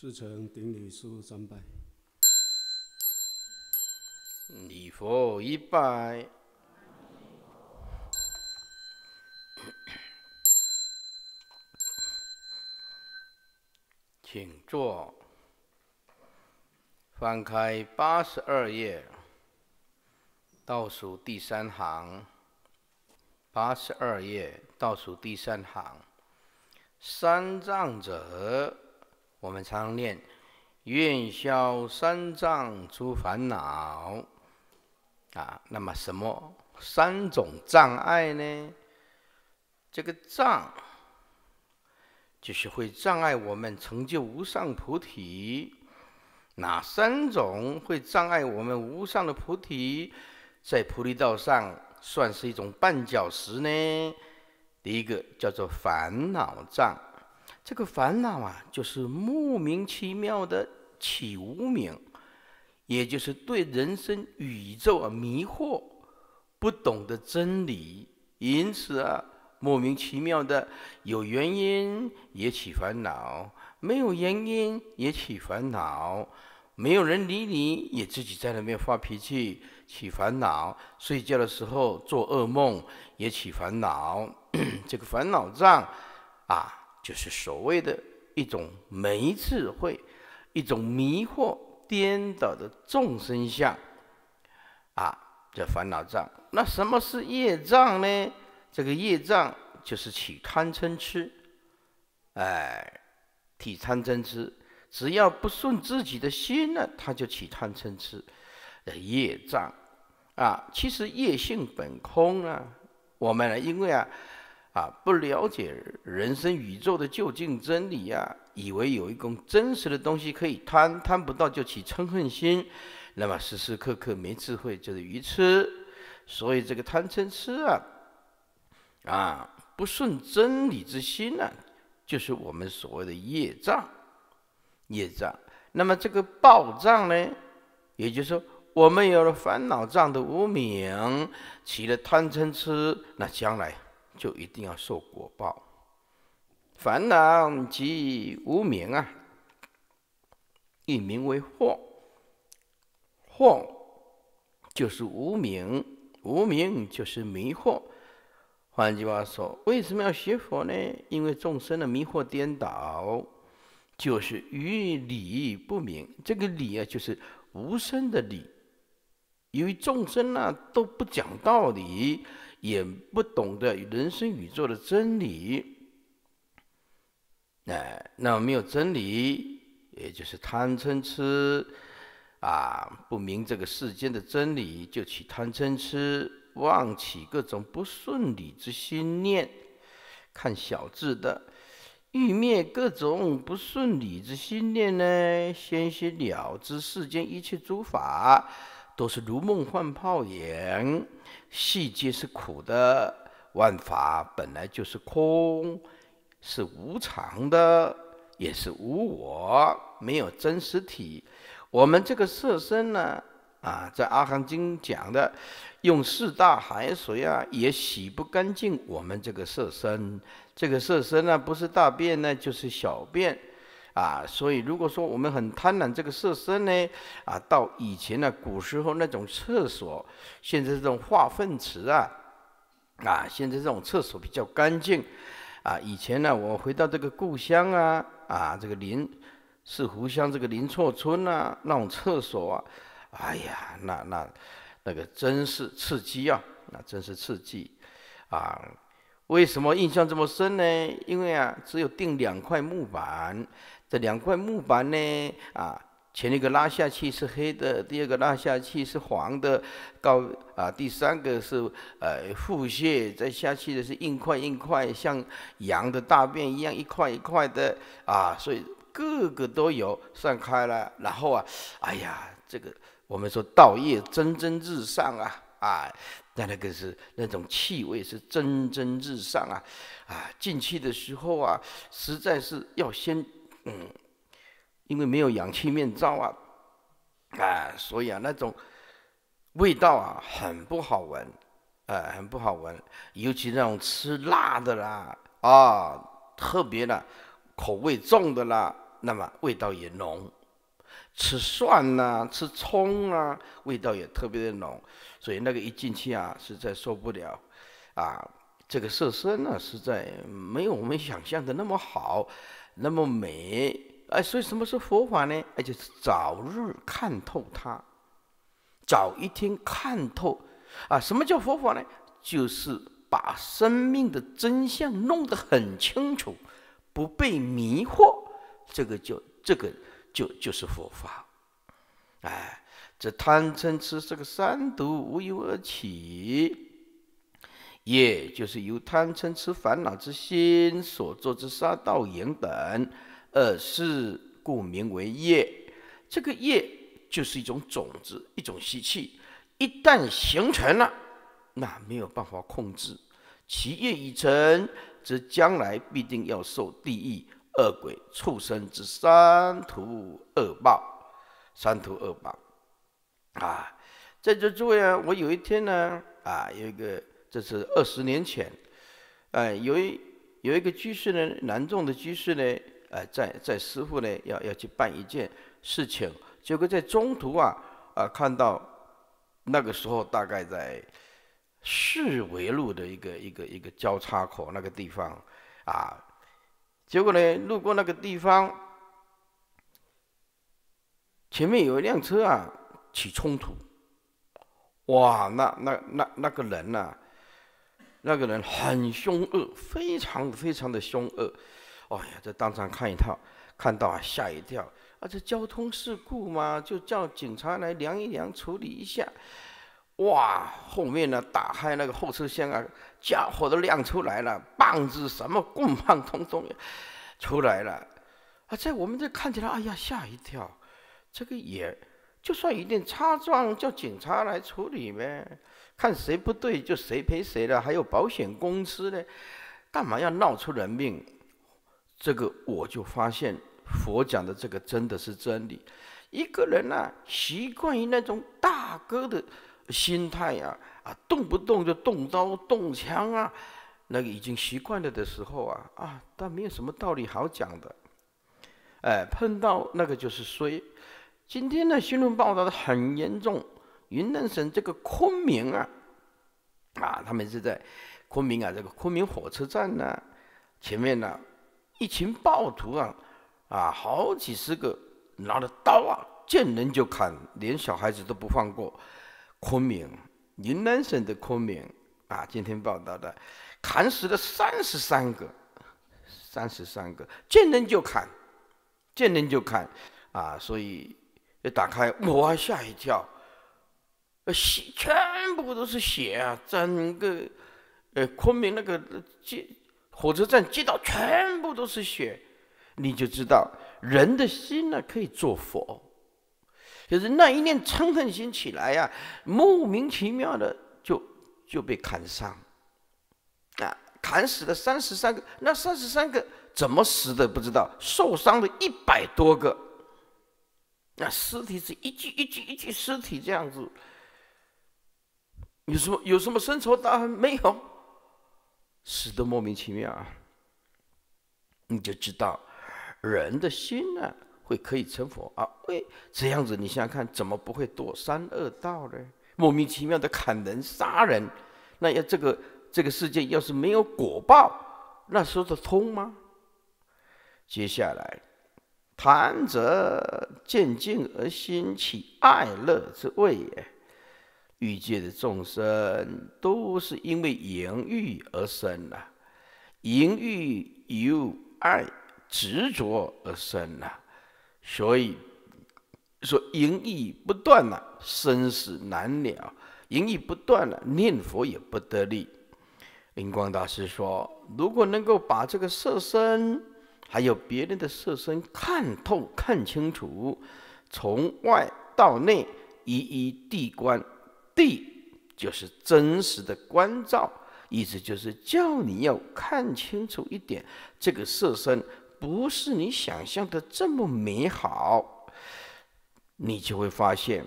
四诚顶礼，书三百。礼佛一拜，请坐。翻开八十二页，倒数第三行。八十二页倒数第三行，三藏者。我们常念“愿消三障诸烦恼”，啊，那么什么三种障碍呢？这个障就是会障碍我们成就无上菩提。哪三种会障碍我们无上的菩提，在菩提道上算是一种绊脚石呢？第一个叫做烦恼障。这个烦恼啊，就是莫名其妙的起无明，也就是对人生、宇宙啊迷惑，不懂得真理，因此啊，莫名其妙的有原因也起烦恼，没有原因也起烦恼，没有人理你也自己在那边发脾气起烦恼，睡觉的时候做噩梦也起烦恼，这个烦恼障啊。就是所谓的一种没智慧、一种迷惑颠倒的众生相，啊，叫烦恼障。那什么是业障呢？这个业障就是起贪嗔痴，哎，起贪嗔痴，只要不顺自己的心呢，他就起贪嗔痴，业障。啊，其实业性本空啊，我们呢，因为啊。啊，不了解人生宇宙的究竟真理呀，以为有一种真实的东西可以贪，贪不到就起嗔恨心，那么时时刻刻没智慧就是愚痴，所以这个贪嗔痴啊，啊，不顺真理之心啊，就是我们所谓的业障。业障，那么这个报障呢，也就是说，我们有了烦恼障的无名，起了贪嗔痴，那将来。就一定要受果报，烦恼即无名啊，以名为惑，惑就是无名，无名就是迷惑。换句话说，为什么要学佛呢？因为众生的迷惑颠倒，就是于理不明。这个理啊，就是无声的理，由于众生啊都不讲道理。也不懂得人生宇宙的真理，哎，那没有真理，也就是贪嗔痴，啊，不明这个世间的真理，就起贪嗔痴，妄起各种不顺理之心念。看小字的，欲灭各种不顺理之心念呢，先须了知世间一切诸法都是如梦幻泡影。细节是苦的，万法本来就是空，是无常的，也是无我，没有真实体。我们这个色身呢，啊，在阿含经讲的，用四大海水啊，也洗不干净我们这个色身。这个色身呢，不是大便呢，就是小便。啊，所以如果说我们很贪婪这个设施呢，啊，到以前呢，古时候那种厕所，现在这种化粪池啊，啊，现在这种厕所比较干净，啊，以前呢，我回到这个故乡啊，啊，这个林是湖乡这个林错村呐，那种厕所啊，哎呀，那那那个真是刺激啊，那真是刺激，啊，为什么印象这么深呢？因为啊，只有钉两块木板。这两块木板呢？啊，前一个拉下去是黑的，第二个拉下去是黄的，高啊，第三个是呃腹泻，再下去的是硬块硬块，像羊的大便一样一块一块的啊，所以个个都有散开了。然后啊，哎呀，这个我们说道业蒸蒸日上啊啊，那那个是那种气味是蒸蒸日上啊啊，进去的时候啊，实在是要先。嗯，因为没有氧气面罩啊，啊，所以啊，那种味道啊，很不好闻，啊，很不好闻。尤其那种吃辣的啦，啊，特别的口味重的啦，那么味道也浓。吃蒜呐，吃葱啊，味道也特别的浓。所以那个一进去啊，实在受不了。啊，这个色身呢，实在没有我们想象的那么好。那么美，哎，所以什么是佛法呢？哎，就是早日看透它，早一天看透，啊，什么叫佛法呢？就是把生命的真相弄得很清楚，不被迷惑，这个就这个就就是佛法，哎，这贪嗔痴是个三毒，无由而起。业就是由贪嗔痴烦恼之心所作之杀道眼等而是故名为业。这个业就是一种种子，一种习气，一旦形成了，那没有办法控制。其业已成，则将来必定要受地狱、恶鬼、畜生之三途恶报。三途恶报啊，在这位啊，我有一天呢，啊，有一个。这是二十年前，哎，有一有一个居士呢，南众的居士呢，哎，在在师傅呢要要去办一件事情，结果在中途啊，啊，看到那个时候大概在市围路的一个一个一个交叉口那个地方，啊，结果呢，路过那个地方，前面有一辆车啊，起冲突，哇，那那那那个人呢？那个人很凶恶，非常非常的凶恶。哎呀，在当场看一套，看到啊吓一跳。啊，这交通事故嘛，就叫警察来量一量，处理一下。哇，后面呢，打开那个后车厢啊，家伙都亮出来了，棒子什么棍棒通通出来了。啊，在我们这看起来，哎呀，吓一跳。这个也，就算一点擦撞，叫警察来处理呗。看谁不对就谁赔谁了，还有保险公司呢，干嘛要闹出人命？这个我就发现佛讲的这个真的是真理。一个人呢，习惯于那种大哥的心态呀，啊，动不动就动刀动枪啊，那个已经习惯了的时候啊，啊，但没有什么道理好讲的。哎，碰到那个就是衰。今天的新闻报道的很严重。云南省这个昆明啊，啊，他们是在昆明啊，这个昆明火车站呢，前面呢一群暴徒啊，啊，好几十个拿着刀啊，见人就砍，连小孩子都不放过。昆明，云南省的昆明啊，今天报道的砍死了三十三个，三十三个见人就砍，见人就砍，啊，所以一打开哇吓一跳。血全部都是血啊！整个呃昆明那个街火车站街道全部都是血，你就知道人的心呢可以做佛，就是那一念嗔恨心起来呀，莫名其妙的就就被砍伤啊，砍死了三十三个，那三十三个怎么死的不知道，受伤的一百多个，那尸体是一具一具一具尸体这样子。有什么有什么深仇大恨没有？死的莫名其妙啊！你就知道，人的心呢，会可以成佛啊？喂，这样子你想想看，怎么不会堕三恶道呢？莫名其妙的砍人、杀人，那要这个这个世界要是没有果报，那说得通吗？接下来，贪者见境而兴起爱乐之味也。欲界的众生都是因为淫欲而生啊，淫欲有爱执着而生啊，所以说淫欲不断啊，生死难了；淫欲不断了，念佛也不得力。灵光大师说，如果能够把这个色身，还有别人的色身看透、看清楚，从外到内一一地观。对，就是真实的关照，意思就是叫你要看清楚一点，这个色身不是你想象的这么美好。你就会发现，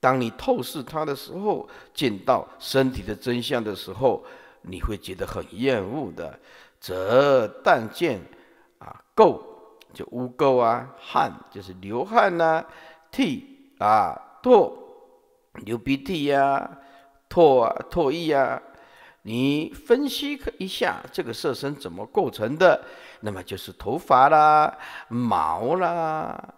当你透视它的时候，见到身体的真相的时候，你会觉得很厌恶的。则但见啊垢，就污垢啊，汗就是流汗呐，涕啊唾。流鼻涕呀，唾啊唾液呀，你分析一下这个色身怎么构成的？那么就是头发啦、毛啦、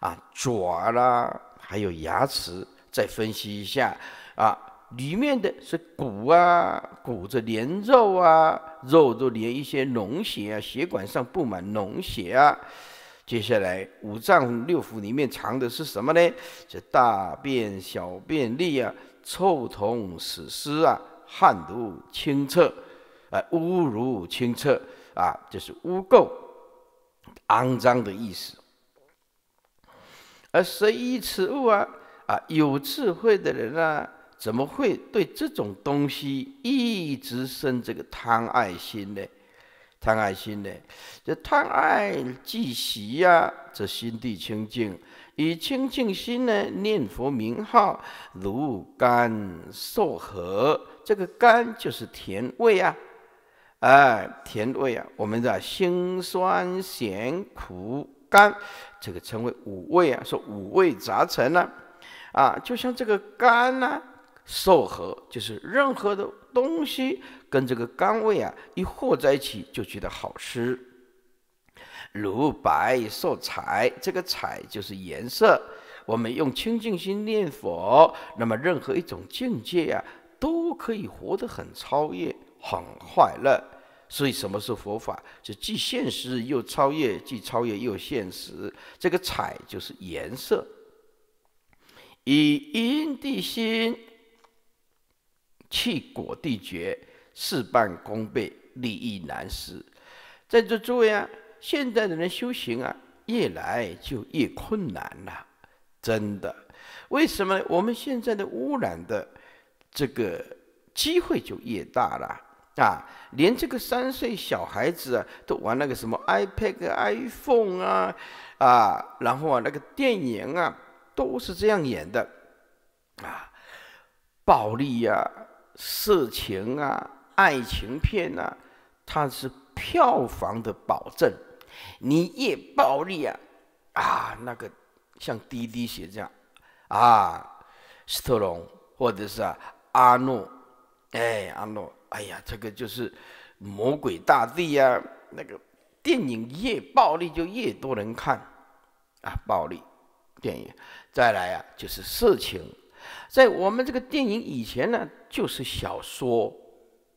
啊爪啦，还有牙齿，再分析一下啊，里面的是骨啊，骨子连肉啊，肉都连一些脓血啊，血管上布满脓血啊。接下来，五脏六腑里面藏的是什么呢？这大便、小便、利啊，臭同屎湿啊，汗毒清澈，啊污辱清澈啊，就是污垢、肮脏的意思。而一此物啊？啊，有智慧的人啊，怎么会对这种东西一直生这个贪爱心呢？贪爱心呢，这贪爱忌习呀，这心地清净，以清净心呢念佛名号，如甘受和，这个甘就是甜味啊，哎，甜味啊，我们的辛酸咸苦甘，这个称为五味啊，说五味杂陈呢，啊，就像这个甘呢，受和就是任何的。东西跟这个甘味啊一和在一起就觉得好吃。如白受彩，这个彩就是颜色。我们用清净心念佛，那么任何一种境界啊都可以活得很超越、很快乐。所以什么是佛法？就既现实又超越，既超越又现实。这个彩就是颜色。以因地心。气果地绝，事半功倍，利益难施。在座诸位啊，现在的人修行啊，越来就越困难了，真的。为什么我们现在的污染的这个机会就越大了啊？连这个三岁小孩子啊，都玩那个什么 iPad、iPhone 啊啊，然后啊那个电影啊，都是这样演的啊，暴力呀。色情啊，爱情片啊，它是票房的保证。你越暴力啊，啊，那个像《滴滴血》这样，啊，斯特龙或者是啊阿诺，哎，阿诺，哎呀，这个就是魔鬼大地呀。那个电影越暴力就越多人看，啊，暴力电影。再来啊，就是色情。在我们这个电影以前呢，就是小说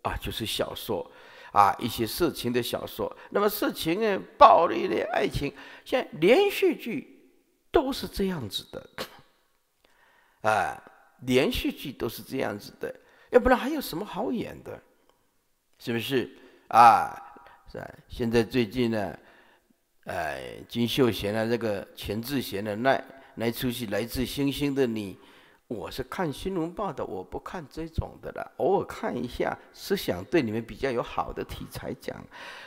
啊，就是小说啊，一些色情的小说。那么色情啊，暴力的爱情，像连续剧都是这样子的，啊，连续剧都是这样子的，要不然还有什么好演的？是不是啊？是啊，现在最近呢，哎，金秀贤啊，这个全智贤的，那那出戏《来自星星的你》。我是看《新闻报》的，我不看这种的了。偶尔看一下，是想对你们比较有好的题材讲。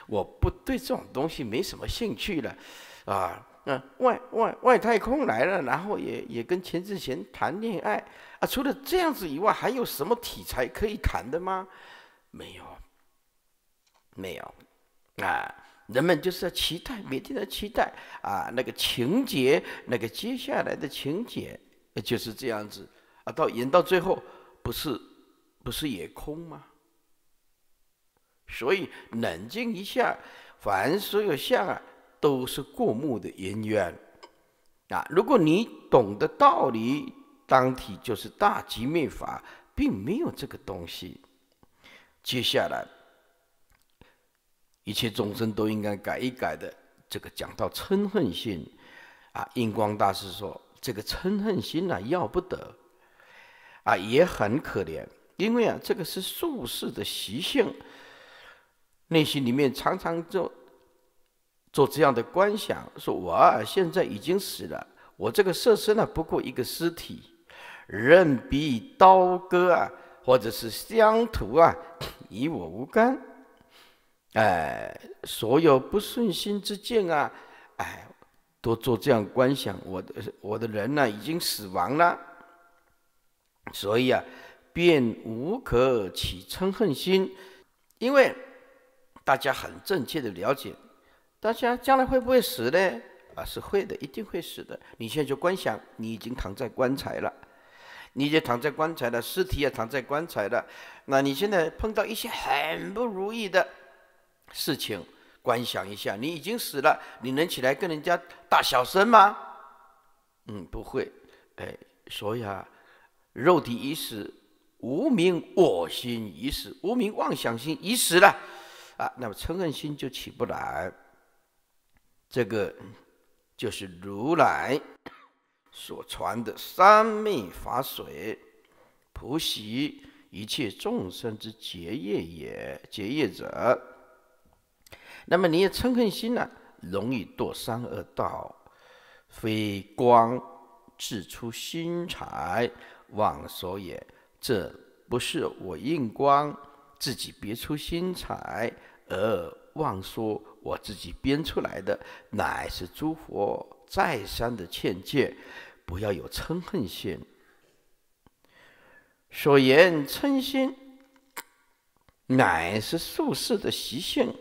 我不对这种东西没什么兴趣了，啊，那外外外太空来了，然后也也跟钱志贤谈恋爱。啊，除了这样子以外，还有什么题材可以谈的吗？没有，没有，啊，人们就是要期待，每天的期待啊，那个情节，那个接下来的情节。就是这样子啊，到演到最后，不是不是也空吗？所以冷静一下，凡所有相啊，都是过目的因缘啊。如果你懂得道理，当体就是大寂灭法，并没有这个东西。接下来，一切众生都应该改一改的。这个讲到嗔恨心，啊，印光大师说。这个嗔恨心呢，要不得，啊，也很可怜，因为啊，这个是术士的习性，内心里面常常做做这样的观想，说啊现在已经死了，我这个色身呢，不过一个尸体，任彼刀割啊，或者是乡土啊，与 我无干，哎，所有不顺心之境啊，哎。多做这样观想，我的我的人呢已经死亡了，所以啊，便无可起嗔恨心，因为大家很正确的了解，大家将来会不会死呢？啊，是会的，一定会死的。你现在就观想，你已经躺在棺材了，你就躺在棺材了，尸体也躺在棺材了。那你现在碰到一些很不如意的事情。观想一下，你已经死了，你能起来跟人家大小声吗？嗯，不会。哎，所以啊，肉体已死，无名我心已死，无名妄想心已死了，啊，那么嗔恨心就起不来。这个就是如来所传的三昧法水，普提一切众生之结业也，结业者。那么，你的嗔恨心呢？容易堕三恶道。非光自出心裁妄所也，这不是我应光自己别出心裁而妄说我自己编出来的，乃是诸佛再三的劝诫，不要有嗔恨心。所言嗔心，乃是宿世的习性。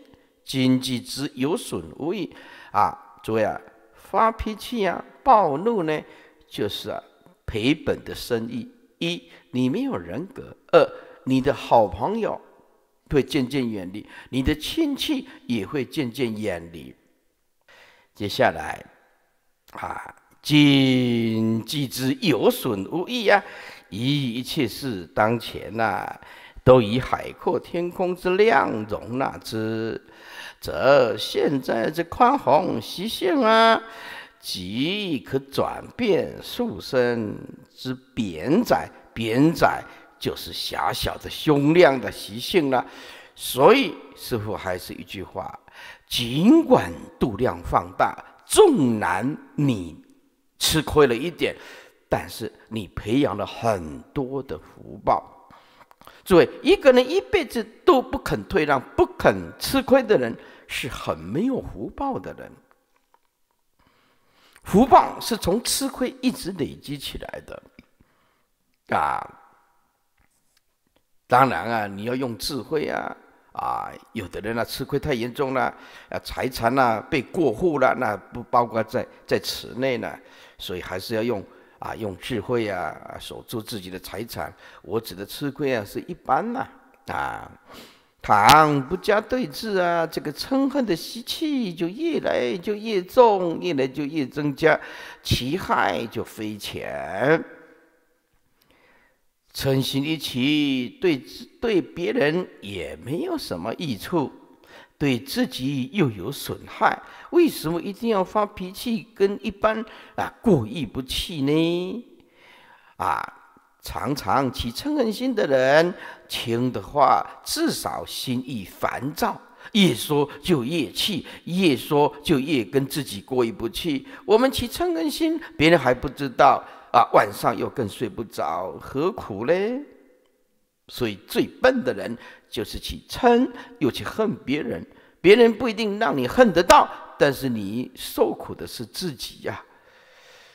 经济之有损无益，啊，诸位啊，发脾气啊，暴怒呢，就是啊，赔本的生意。一，你没有人格；二，你的好朋友会渐渐远离，你的亲戚也会渐渐远离。接下来，啊，经济之有损无益啊，一一切事当前呐。都以海阔天空之量容纳之，则现在这宽宏习性啊，即可转变塑身之扁窄，扁窄就是狭小的胸量的习性了。所以师傅还是一句话：尽管度量放大，纵然你吃亏了一点，但是你培养了很多的福报。对一个人一辈子都不肯退让、不肯吃亏的人，是很没有福报的人。福报是从吃亏一直累积起来的。啊，当然啊，你要用智慧啊啊，有的人呢吃亏太严重了，啊财产呢被过户了，那不包括在在此内呢，所以还是要用。啊，用智慧啊，守住自己的财产，我指的吃亏啊，是一般呐，啊，倘不加对治啊，这个嗔恨的习气就越来就越重，越来就越增加，其害就非浅，嗔心一起，对对别人也没有什么益处。对自己又有损害，为什么一定要发脾气？跟一般啊过意不去呢？啊，常常起嗔恨心的人，听的话至少心意烦躁，越说就越气，越说就越跟自己过意不去。我们起嗔恨心，别人还不知道啊，晚上又更睡不着，何苦嘞？所以最笨的人。就是去嗔，又去恨别人，别人不一定让你恨得到，但是你受苦的是自己呀。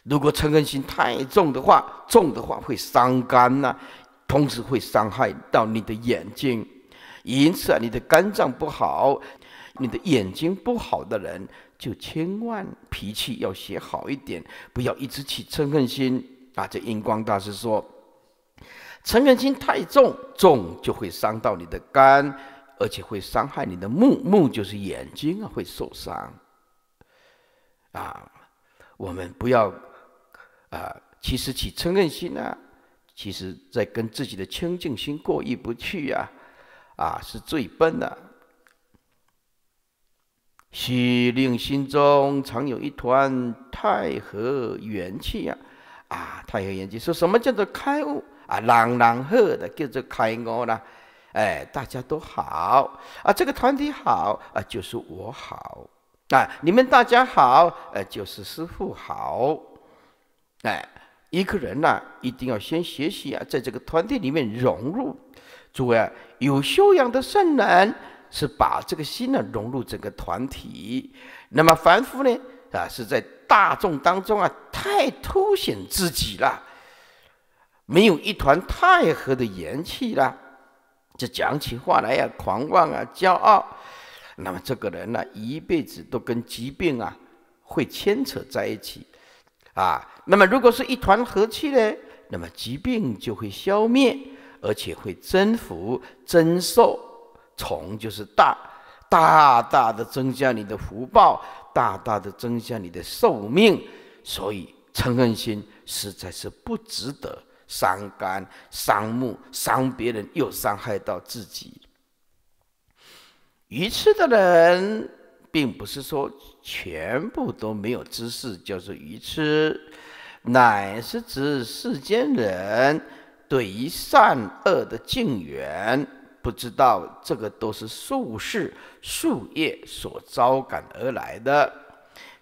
如果嗔恨心太重的话，重的话会伤肝呐，同时会伤害到你的眼睛，因此啊，你的肝脏不好，你的眼睛不好的人，就千万脾气要写好一点，不要一直起嗔恨心啊。这印光大师说。嗔恨心太重，重就会伤到你的肝，而且会伤害你的目，目就是眼睛啊，会受伤。啊，我们不要啊，其实起嗔恨心啊，其实在跟自己的清净心过意不去呀，啊，是最笨的。须令心中常有一团太和元气呀，啊，太和元气，说什么叫做开悟？啊，朗朗喝的叫做开恩啦，哎，大家都好啊，这个团体好啊，就是我好啊，你们大家好，呃，就是师傅好，哎，一个人呢一定要先学习啊，在这个团体里面融入，诸位啊，有修养的圣人是把这个心呢融入整个团体，那么凡夫呢啊是在大众当中啊太凸显自己了。没有一团太和的元气啦，就讲起话来呀，狂妄啊，骄傲。那么这个人呢，一辈子都跟疾病啊会牵扯在一起啊。那么如果是一团和气呢，那么疾病就会消灭，而且会增福增寿。从就是大大大的增加你的福报，大大的增加你的寿命。所以，嗔恨心实在是不值得。伤肝、伤目、伤别人，又伤害到自己。愚痴的人，并不是说全部都没有知识，叫做愚痴，乃是指世间人对于善恶的敬缘，不知道这个都是宿世、宿业所招感而来的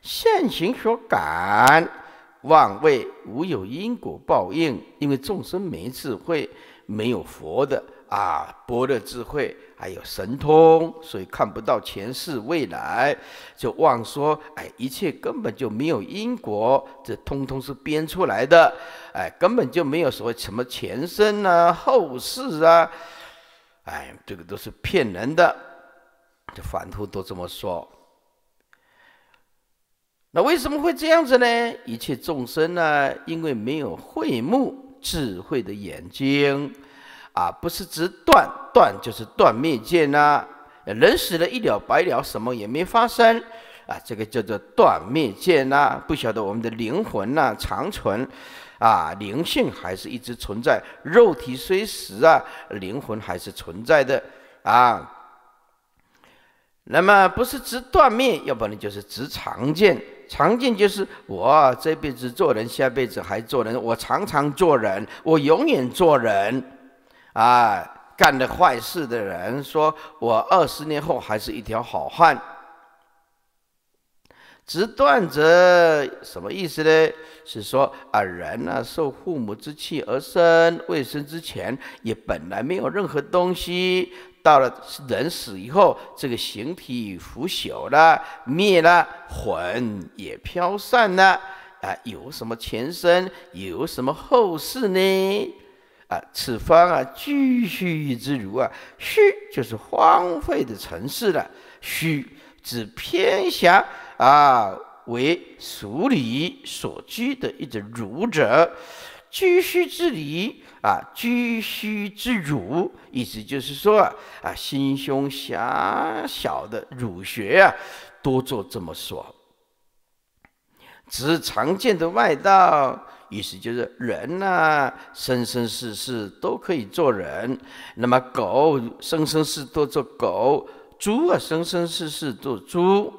现行所感。妄谓无有因果报应，因为众生没智慧，没有佛的啊般若智慧，还有神通，所以看不到前世未来，就妄说，哎，一切根本就没有因果，这通通是编出来的，哎，根本就没有所谓什么前生啊、后世啊，哎，这个都是骗人的，这凡夫都这么说。那为什么会这样子呢？一切众生呢，因为没有慧目智慧的眼睛，啊，不是直断断就是断灭见呐。人死了一了百了，什么也没发生，啊，这个叫做断灭见呐。不晓得我们的灵魂呐长存，啊，灵性还是一直存在，肉体虽死啊，灵魂还是存在的啊。那么不是直断灭，要不然就是直常见。常见就是我这辈子做人，下辈子还做人。我常常做人，我永远做人。啊，干了坏事的人，说我二十年后还是一条好汉。直断者什么意思呢？是说啊，人呢，受父母之气而生，未生之前也本来没有任何东西。到了人死以后，这个形体腐朽了，灭了，魂也飘散了。啊，有什么前身？有什么后世呢？啊，此方啊，居胥之儒啊，虚就是荒废的城市了。虚指偏狭啊，为俗礼所居的一种儒者，居虚之礼。啊，居虚之乳，意思就是说啊，心胸狭小的儒学啊，多做这么说。指常见的外道，意思就是人呐，生生世世都可以做人；那么狗，生生世世做狗；猪啊，生生世世做猪，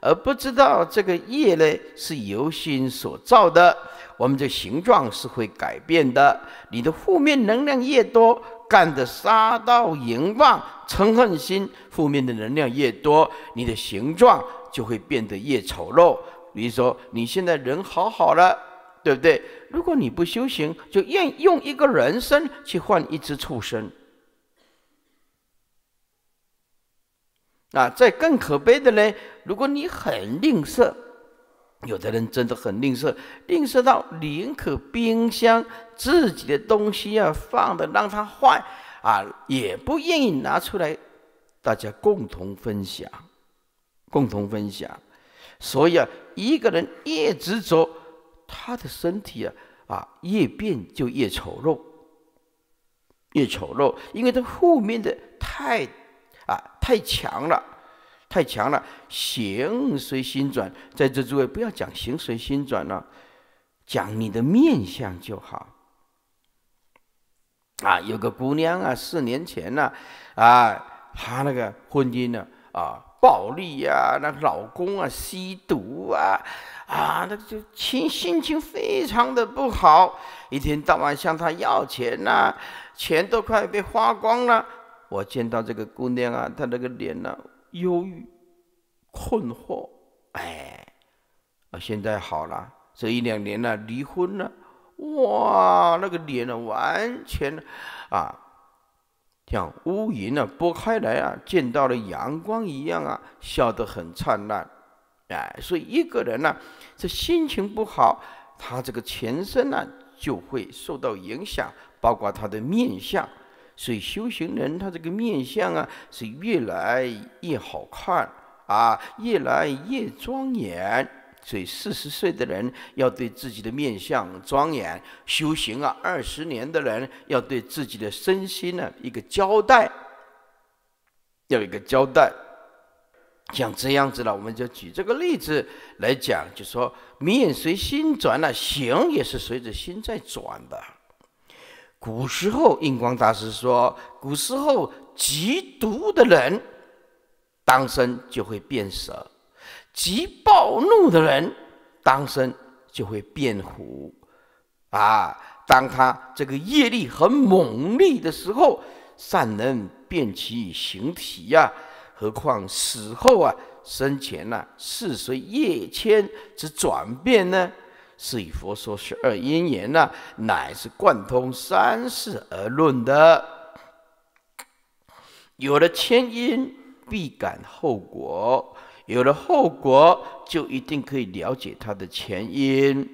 而不知道这个业呢，是由心所造的。我们的形状是会改变的。你的负面能量越多，干的杀盗淫妄、嗔恨心，负面的能量越多，你的形状就会变得越丑陋。比如说，你现在人好好了，对不对？如果你不修行，就愿用一个人身去换一只畜生。那在更可悲的呢，如果你很吝啬。有的人真的很吝啬，吝啬到宁可冰箱自己的东西啊放的让他坏，啊也不愿意拿出来，大家共同分享，共同分享。所以啊，一个人越执着，他的身体啊啊越变就越丑陋，越丑陋，因为他负面的太啊太强了。太强了，行随心转，在这诸位不要讲行随心转了，讲你的面相就好。啊，有个姑娘啊，四年前呢，啊，她那个婚姻呢，啊，暴力呀，那老公啊，吸毒啊，啊，那就情心情非常的不好，一天到晚向她要钱呐，钱都快被花光了。我见到这个姑娘啊，她那个脸呢。忧郁、困惑，哎，啊，现在好了，这一两年呢，离婚了，哇，那个脸呢，完全，啊，像乌云呢拨开来啊，见到了阳光一样啊，笑得很灿烂，哎，所以一个人呢，这心情不好，他这个全身呢就会受到影响，包括他的面相。所以修行人他这个面相啊是越来越好看啊，越来越庄严。所以四十岁的人要对自己的面相庄严修行啊，二十年的人要对自己的身心呢一个交代，要一个交代。像这样子了，我们就举这个例子来讲，就说面随心转了，形也是随着心在转的。古时候，印光大师说，古时候极毒的人，当生就会变蛇；极暴怒的人，当生就会变虎。啊，当他这个业力很猛烈的时候，善能变其形体呀。何况死后啊，生前呢，是随业迁之转变呢？是以佛说十二因缘呐，乃是贯通三世而论的。有了前因，必感后果；有了后果，就一定可以了解它的前因。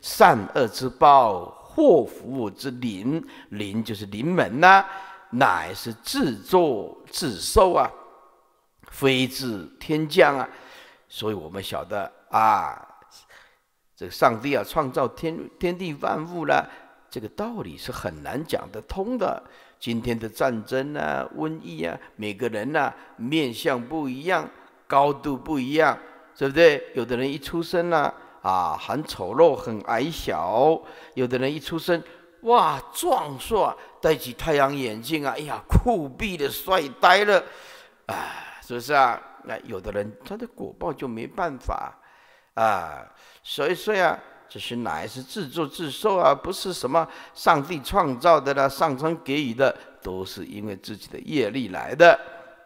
善恶之报，祸福之邻，邻就是临门呐，乃是自作自受啊，非自天降啊。所以我们晓得啊。这个上帝啊，创造天天地万物啦，这个道理是很难讲得通的。今天的战争啊，瘟疫啊，每个人呐，面相不一样，高度不一样，对不对？有的人一出生呢，啊，很丑陋，很矮小；有的人一出生，哇，壮硕，戴起太阳眼镜啊，哎呀，酷毙的，帅呆了，啊，是不是啊？那有的人他的果报就没办法啊。所以说呀，这些乃是自作自受啊，不是什么上帝创造的啦，上苍给予的，都是因为自己的业力来的。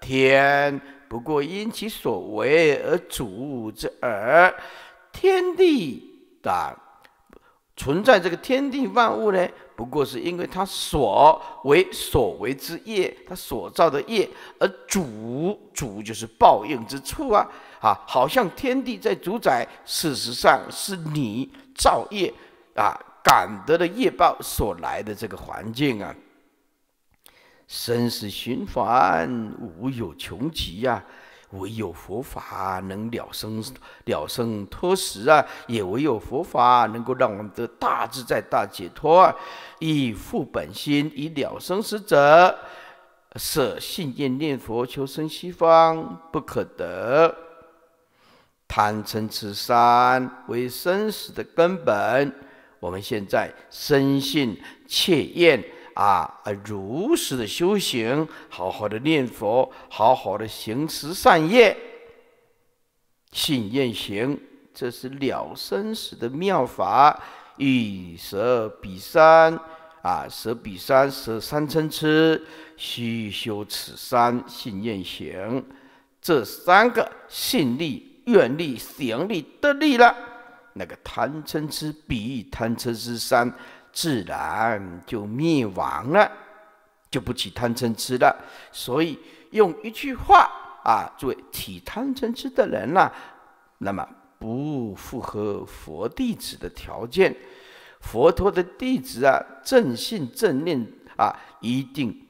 天不过因其所为而主之耳。天地当存在这个天地万物呢，不过是因为他所为所为之业，他所造的业而主主就是报应之处啊。啊，好像天地在主宰，事实上是你造业啊，感得的业报所来的这个环境啊。生死循环，无有穷极呀，唯有佛法能了生了生脱死啊，也唯有佛法能够让我们的大自在、大解脱啊。以复本心，以了生死者，舍信念念佛求生西方不可得。贪嗔痴三为生死的根本。我们现在深信切愿啊，如实的修行，好好的念佛，好好的行持善业，信愿行，这是了生死的妙法。以舍比三啊，舍比三，舍三嗔痴，须修此三，信愿行，这三个信力。愿力、行力、得力了，那个贪嗔痴比贪嗔痴三，自然就灭亡了，就不起贪嗔痴了。所以用一句话啊，作为起贪嗔痴的人呐，那么不符合佛弟子的条件。佛陀的弟子啊，正信正念啊，一定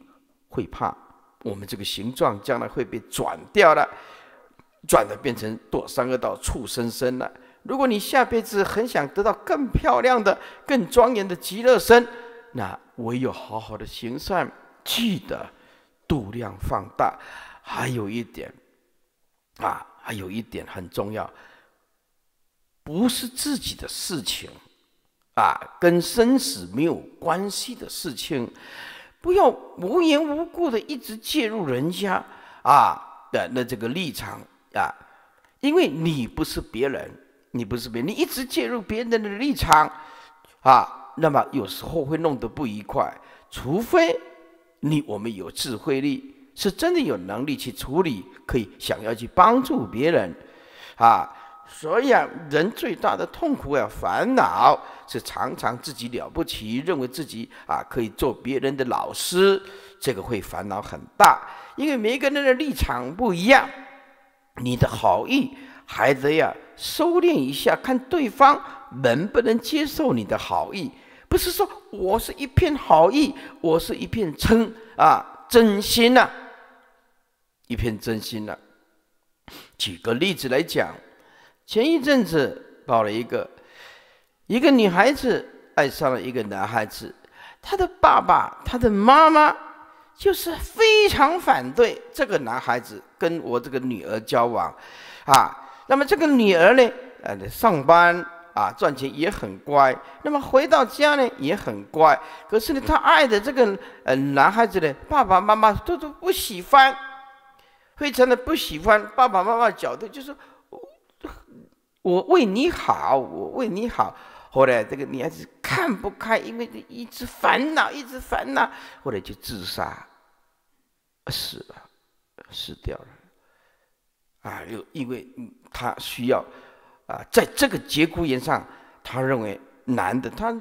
会怕我们这个形状将来会被转掉了。转的变成堕三恶道畜生生了。如果你下辈子很想得到更漂亮的、更庄严的极乐身，那唯有好好的行善，记得度量放大。还有一点，啊，还有一点很重要，不是自己的事情，啊，跟生死没有关系的事情，不要无缘无故的一直介入人家啊的那这个立场。啊，因为你不是别人，你不是别人，你一直介入别人的立场，啊，那么有时候会弄得不愉快。除非你我们有智慧力，是真的有能力去处理，可以想要去帮助别人，啊，所以啊，人最大的痛苦啊烦恼是常常自己了不起，认为自己啊可以做别人的老师，这个会烦恼很大，因为每个人的立场不一样。你的好意，孩子呀，收敛一下，看对方能不能接受你的好意。不是说我是一片好意，我是一片真啊，真心呐，一片真心呐。举个例子来讲，前一阵子报了一个，一个女孩子爱上了一个男孩子，她的爸爸、她的妈妈就是非常反对这个男孩子。跟我这个女儿交往，啊，那么这个女儿呢，呃，上班啊，赚钱也很乖，那么回到家呢也很乖，可是呢，她爱的这个呃男孩子呢，爸爸妈妈都都不喜欢，非常的不喜欢。爸爸妈妈角度就是我为你好，我为你好。后来这个女孩子看不开，因为一直烦恼，一直烦恼，后来就自杀，死了。死掉了，啊，又因为他需要，啊，在这个节骨眼上，他认为男的，他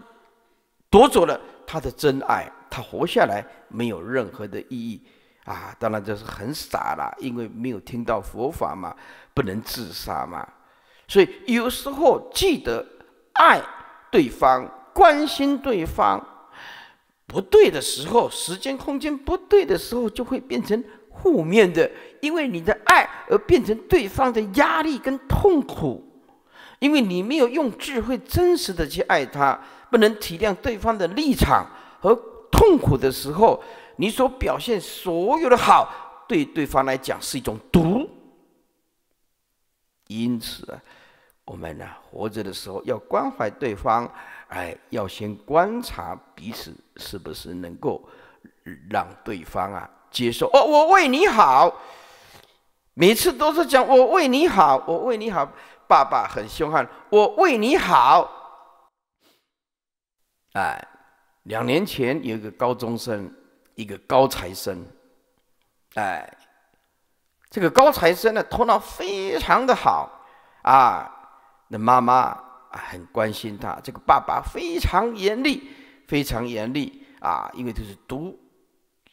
夺走了他的真爱，他活下来没有任何的意义，啊，当然这是很傻了，因为没有听到佛法嘛，不能自杀嘛，所以有时候记得爱对方、关心对方，不对的时候，时间空间不对的时候，就会变成。负面的，因为你的爱而变成对方的压力跟痛苦，因为你没有用智慧真实的去爱他，不能体谅对方的立场和痛苦的时候，你所表现所有的好，对对方来讲是一种毒。因此，我们呢活着的时候要关怀对方，哎，要先观察彼此是不是能够让对方啊。接受哦，我为你好，每次都是讲我为你好，我为你好。爸爸很凶悍，我为你好。哎，两年前有一个高中生，一个高材生，哎，这个高材生呢头脑非常的好啊。那妈妈很关心他，这个爸爸非常严厉，非常严厉啊，因为他是读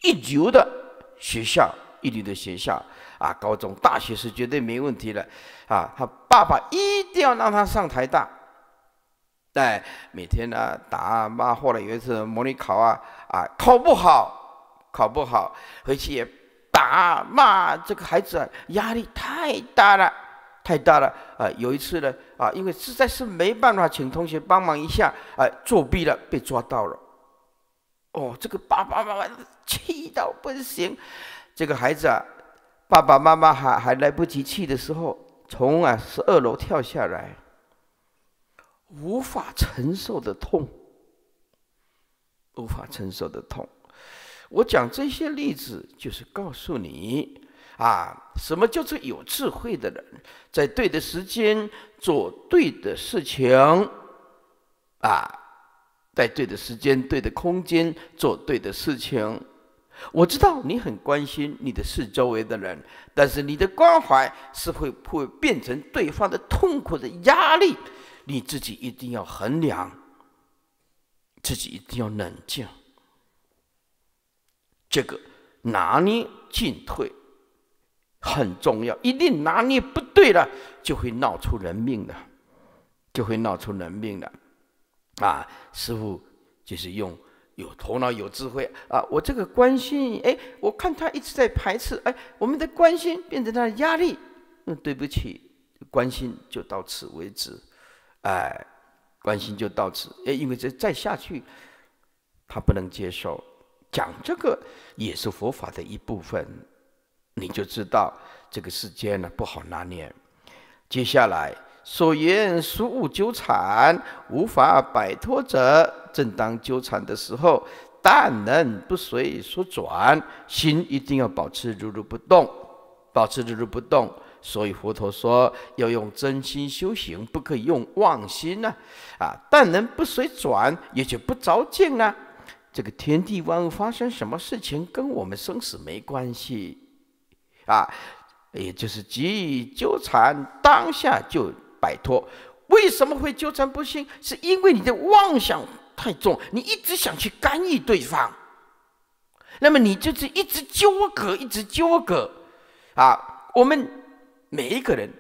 一流的。学校一流的学校啊，高中、大学是绝对没问题的啊。他爸爸一定要让他上台大，哎，每天呢打啊骂，或者有一次模拟考啊啊，考不好，考不好，回去也打骂，这个孩子啊、压力太大了，太大了啊！有一次呢啊，因为实在是没办法，请同学帮忙一下，啊作弊了，被抓到了，哦，这个爸爸妈妈。气到不行，这个孩子啊，爸爸妈妈还还来不及气的时候，从啊十二楼跳下来，无法承受的痛，无法承受的痛。我讲这些例子，就是告诉你啊，什么叫做有智慧的人，在对的时间做对的事情，啊，在对的时间、对的空间做对的事情。我知道你很关心你的四周围的人，但是你的关怀是会会变成对方的痛苦的压力，你自己一定要衡量，自己一定要冷静，这个拿捏进退很重要，一定拿捏不对了，就会闹出人命的，就会闹出人命的，啊，师傅就是用。有头脑，有智慧啊！我这个关心，哎，我看他一直在排斥，哎，我们的关心变成他的压力。嗯，对不起，关心就到此为止，哎，关心就到此。哎，因为这再下去，他不能接受。讲这个也是佛法的一部分，你就知道这个世间呢不好拿捏。接下来所言俗物纠缠，无法摆脱者。正当纠缠的时候，但能不随所转，心一定要保持如如不动，保持如如不动。所以佛陀说要用真心修行，不可以用妄心呢？啊，但能不随转，也就不着境呢。这个天地万物发生什么事情，跟我们生死没关系。啊，也就是急于纠缠，当下就摆脱。为什么会纠缠不清？是因为你的妄想。太重，你一直想去干预对方，那么你就是一直纠葛，一直纠葛。啊，我们每一个人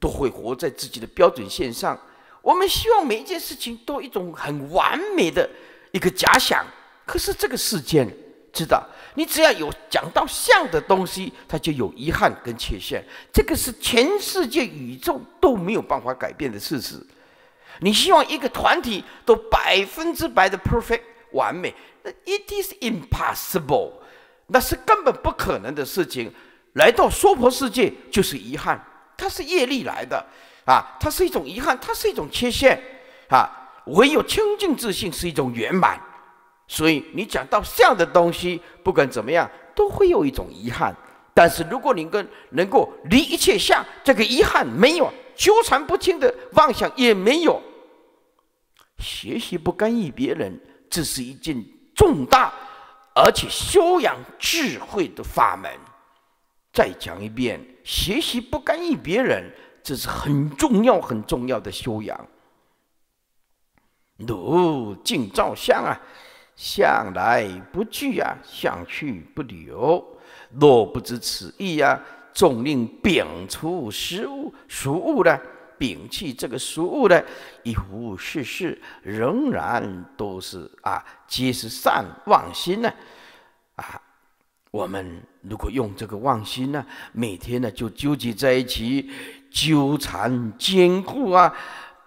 都会活在自己的标准线上，我们希望每一件事情都一种很完美的一个假想。可是这个世界知道，你只要有讲到像的东西，它就有遗憾跟缺陷。这个是全世界宇宙都没有办法改变的事实。你希望一个团体都百分之百的 perfect 完美，那 it is impossible，那是根本不可能的事情。来到娑婆世界就是遗憾，它是业力来的啊，它是一种遗憾，它是一种缺陷啊。唯有清净自信是一种圆满。所以你讲到相的东西，不管怎么样，都会有一种遗憾。但是如果你跟能够离一切相，这个遗憾没有，纠缠不清的妄想也没有。学习不干预别人，这是一件重大而且修养智慧的法门。再讲一遍，学习不干预别人，这是很重要很重要的修养。如镜照相啊，向来不惧啊，想去不留。若不知此意啊，总令秉出失物孰物呢？摒弃这个俗物呢，一无世事仍然都是啊，皆是善妄心呢，啊，我们如果用这个妄心呢，每天呢就纠结在一起，纠缠、坚固啊，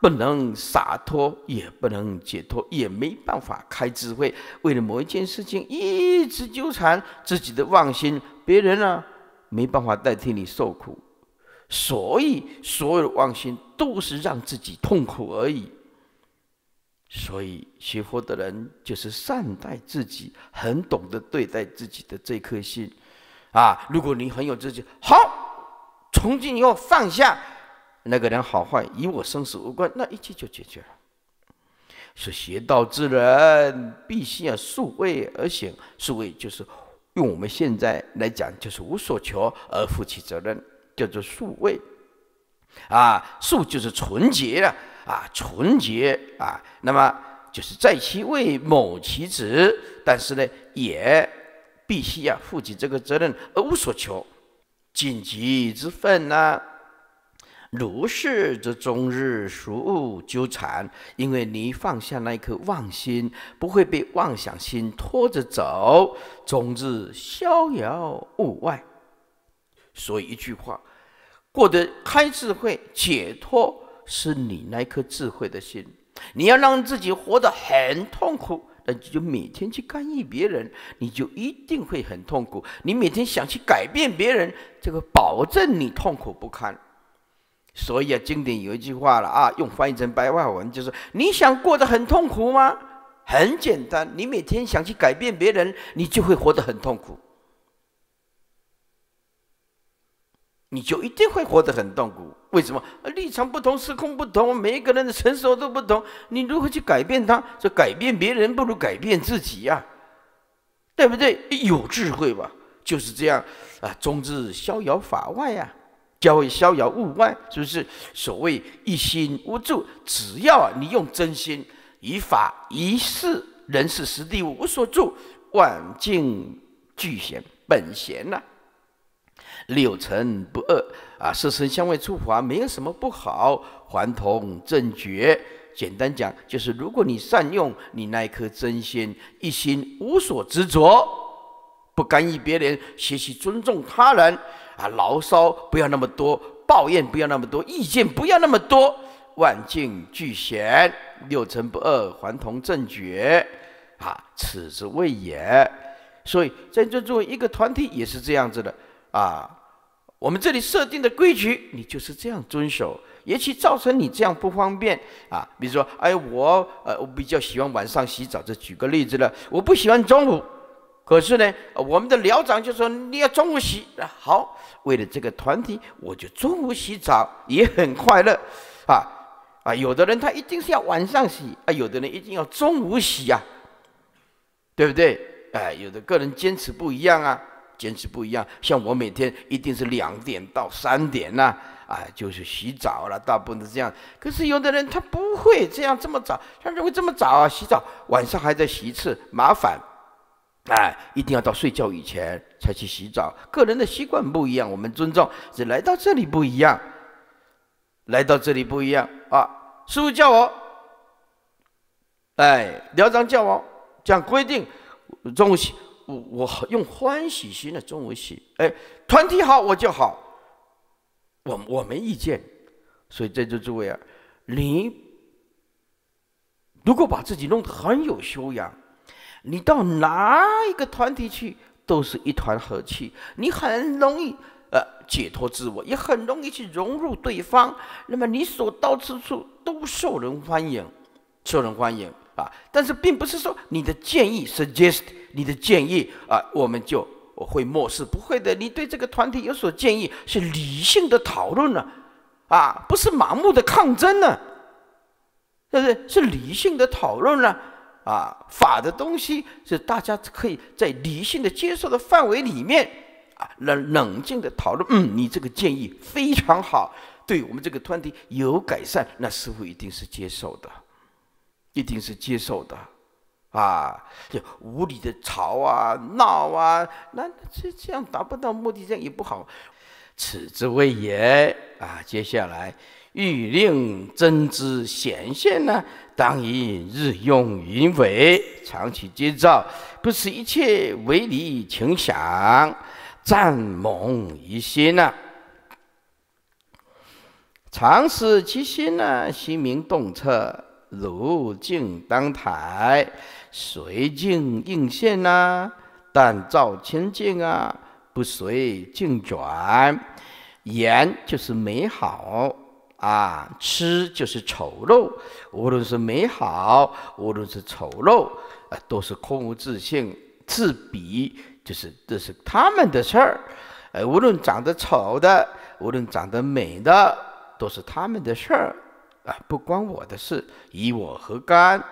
不能洒脱，也不能解脱，也没办法开智慧。为了某一件事情一直纠缠自己的妄心，别人呢没办法代替你受苦。所以，所有的妄心都是让自己痛苦而已。所以，学佛的人就是善待自己，很懂得对待自己的这颗心。啊，如果你很有自信，好，从今以后放下那个人好坏，与我生死无关，那一切就解决了。所以，学道之人必须要数位而行，数位就是用我们现在来讲，就是无所求而负起责任。叫做素位，啊，素就是纯洁啊，啊，纯洁啊。那么就是在其位，谋其职，但是呢，也必须要负起这个责任，而无所求。紧急之分呢，如是则终日熟物纠缠，因为你放下那一颗妄心，不会被妄想心拖着走，终日逍遥物外。所以一句话。过得开智慧解脱，是你那颗智慧的心。你要让自己活得很痛苦，那你就每天去干预别人，你就一定会很痛苦。你每天想去改变别人，这个保证你痛苦不堪。所以啊，经典有一句话了啊，用翻译成白话文就是：你想过得很痛苦吗？很简单，你每天想去改变别人，你就会活得很痛苦。你就一定会活得很痛苦。为什么？立场不同，时空不同，每一个人的成熟都不同。你如何去改变他？说改变别人，不如改变自己呀，对不对？有智慧吧，就是这样啊。终之，逍遥法外呀，会逍遥物外，是不是？所谓一心无住，只要你用真心，以法一事，人事实地无所住，万境俱闲，本闲呐。六尘不二，啊，色声香味触法没有什么不好，还同正觉。简单讲，就是如果你善用你那颗真心，一心无所执着，不干预别人，学习尊重他人，啊，牢骚不要那么多，抱怨不要那么多，意见不要那么多，万境俱闲，六尘不二，还同正觉，啊，此之谓也。所以，在这作为一个团体也是这样子的，啊。我们这里设定的规矩，你就是这样遵守。也许造成你这样不方便啊，比如说，哎，我呃我比较喜欢晚上洗澡，就举个例子了。我不喜欢中午，可是呢，我们的寮长就说你要中午洗，好，为了这个团体，我就中午洗澡也很快乐，啊啊，有的人他一定是要晚上洗，啊，有的人一定要中午洗呀，对不对？哎，有的个人坚持不一样啊。坚持不一样，像我每天一定是两点到三点呐，啊，就是洗澡了，大部分这样。可是有的人他不会这样这么早，他认为这么早啊，洗澡晚上还在洗一次麻烦，哎，一定要到睡觉以前才去洗澡。个人的习惯不一样，我们尊重。只来到这里不一样，来到这里不一样啊。师傅叫我，哎，疗长叫我讲规定，中午洗。我我用欢喜心的中文写，哎，团体好我就好，我我没意见，所以在座诸位啊，你如果把自己弄得很有修养，你到哪一个团体去都是一团和气，你很容易呃解脱自我，也很容易去融入对方，那么你所到之处都受人欢迎，受人欢迎。啊，但是并不是说你的建议 （suggest） 你的建议啊，我们就我会漠视，不会的。你对这个团体有所建议，是理性的讨论呢、啊，不是盲目的抗争呢。对不对？是理性的讨论呢。啊，法的东西是大家可以在理性的接受的范围里面啊，冷冷静的讨论。嗯，你这个建议非常好，对我们这个团体有改善，那师傅一定是接受的。一定是接受的，啊，就无理的吵啊、闹啊，那这这样达不到目的，这样也不好。此之谓也啊。接下来欲令真知显现呢，当以日用云为，长期接照，不是一切为理情想，暂猛一心呢。常使其心呢，心明洞彻。如镜当台，随镜映现呐，但照千镜啊，不随镜转。言就是美好啊，吃就是丑陋。无论是美好，无论是丑陋，啊，都是空无自性。自比就是，这是他们的事儿。呃，无论长得丑的，无论长得美的，都是他们的事儿。啊，不关我的事，与我何干？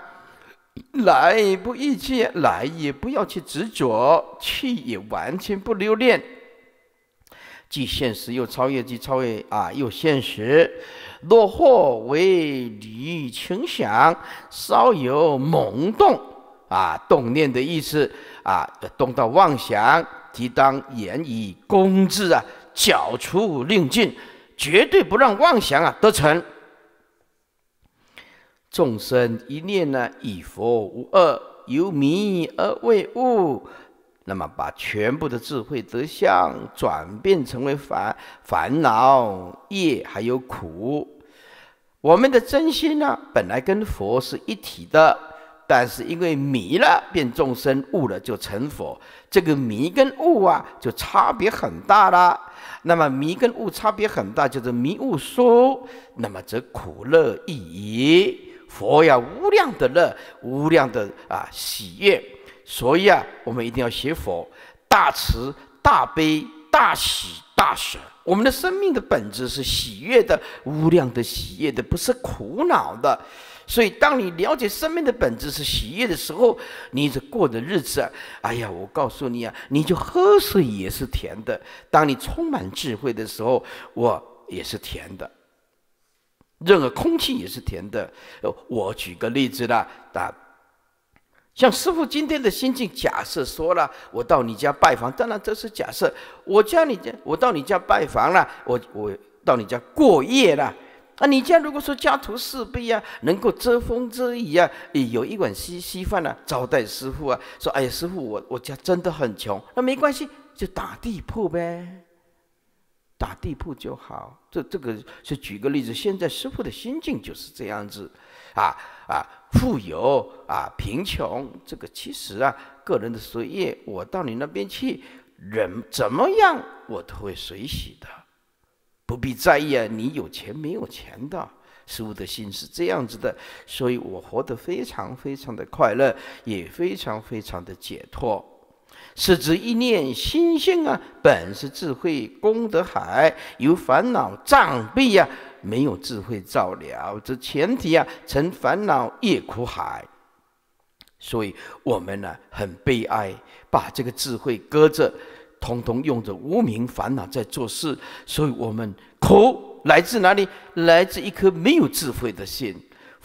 来不易见，来也不要去执着；去也完全不留恋。既现实又超越，既超越啊又现实。落祸为理情想，稍有萌动啊，动念的意思啊，动到妄想，即当严以公之啊，剿除令尽，绝对不让妄想啊得逞。众生一念呢，以佛无二，由迷而为悟，那么把全部的智慧德相转变成为烦烦恼业，还有苦。我们的真心呢，本来跟佛是一体的，但是因为迷了变众生，悟了就成佛。这个迷跟悟啊，就差别很大了。那么迷跟悟差别很大，叫做迷悟疏，那么则苦乐亦矣。佛呀，无量的乐，无量的啊喜悦。所以啊，我们一定要学佛，大慈大悲大喜大舍。我们的生命的本质是喜悦的，无量的喜悦的，不是苦恼的。所以，当你了解生命的本质是喜悦的时候，你这过的日子，啊，哎呀，我告诉你啊，你就喝水也是甜的。当你充满智慧的时候，我也是甜的。任何空气也是甜的，我举个例子啦，打，像师傅今天的心境，假设说了，我到你家拜访，当然这是假设，我家你家，我到你家拜访了，我我到你家过夜了，啊，你家如果说家徒四壁啊，能够遮风遮雨啊，也有一碗稀稀饭呢，招待师傅啊，说，哎呀，师傅，我我家真的很穷，那没关系，就打地铺呗。打地铺就好，这这个是举个例子。现在师傅的心境就是这样子，啊啊，富有啊贫穷，这个其实啊，个人的随业，我到你那边去，人怎么样，我都会随喜的，不必在意啊，你有钱没有钱的，师傅的心是这样子的，所以我活得非常非常的快乐，也非常非常的解脱。是指一念心性啊，本是智慧功德海，有烦恼障蔽呀，没有智慧照料，这前提啊成烦恼业苦海。所以我们呢很悲哀，把这个智慧搁着，统统用着无名烦恼在做事。所以我们苦来自哪里？来自一颗没有智慧的心。